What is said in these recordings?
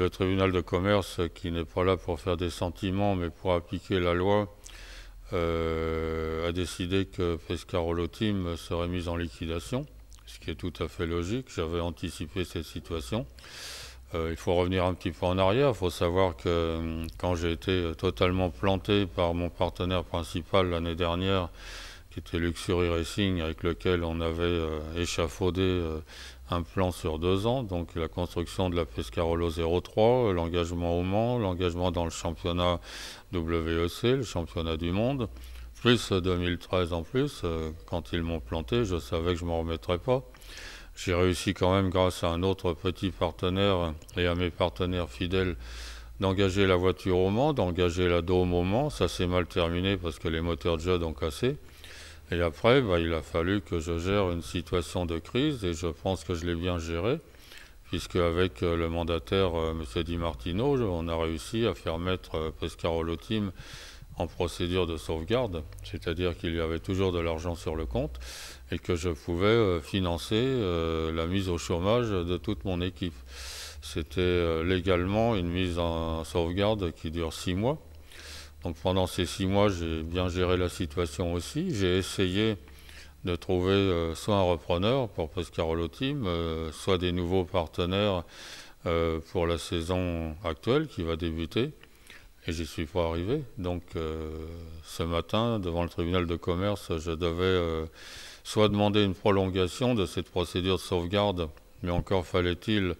Le tribunal de commerce, qui n'est pas là pour faire des sentiments, mais pour appliquer la loi, euh, a décidé que Pescarolo Team serait mise en liquidation, ce qui est tout à fait logique. J'avais anticipé cette situation. Euh, il faut revenir un petit peu en arrière. Il faut savoir que hum, quand j'ai été totalement planté par mon partenaire principal l'année dernière, qui était Luxury Racing, avec lequel on avait euh, échafaudé euh, un plan sur deux ans, donc la construction de la Pescarolo 03, euh, l'engagement au Mans, l'engagement dans le championnat WEC, le championnat du monde, plus 2013 en plus, quand ils m'ont planté, je savais que je m'en remettrais pas. J'ai réussi quand même grâce à un autre petit partenaire et à mes partenaires fidèles d'engager la voiture au Mans, d'engager la Dôme au Mans. Ça s'est mal terminé parce que les moteurs de ont cassé. Et après, bah, il a fallu que je gère une situation de crise et je pense que je l'ai bien gérée, puisque avec euh, le mandataire euh, M. Di Martino, on a réussi à faire mettre euh, Pescarolo Team en procédure de sauvegarde, c'est-à-dire qu'il y avait toujours de l'argent sur le compte et que je pouvais financer la mise au chômage de toute mon équipe. C'était légalement une mise en sauvegarde qui dure six mois donc pendant ces six mois, j'ai bien géré la situation aussi. J'ai essayé de trouver euh, soit un repreneur pour Prescarolo Team, euh, soit des nouveaux partenaires euh, pour la saison actuelle qui va débuter. Et j'y suis pas arrivé. Donc ce matin, devant le tribunal de commerce, je devais soit demander une prolongation de cette procédure de sauvegarde, mais encore fallait-il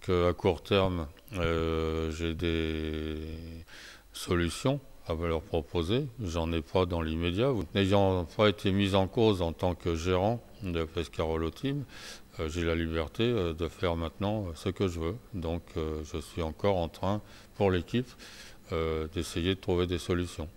qu'à court terme, j'ai des solutions à leur proposer. J'en ai pas dans l'immédiat. N'ayant pas été mis en cause en tant que gérant de Pescarolo Team, euh, j'ai la liberté euh, de faire maintenant euh, ce que je veux. Donc je suis encore en train, pour l'équipe, d'essayer de trouver des solutions.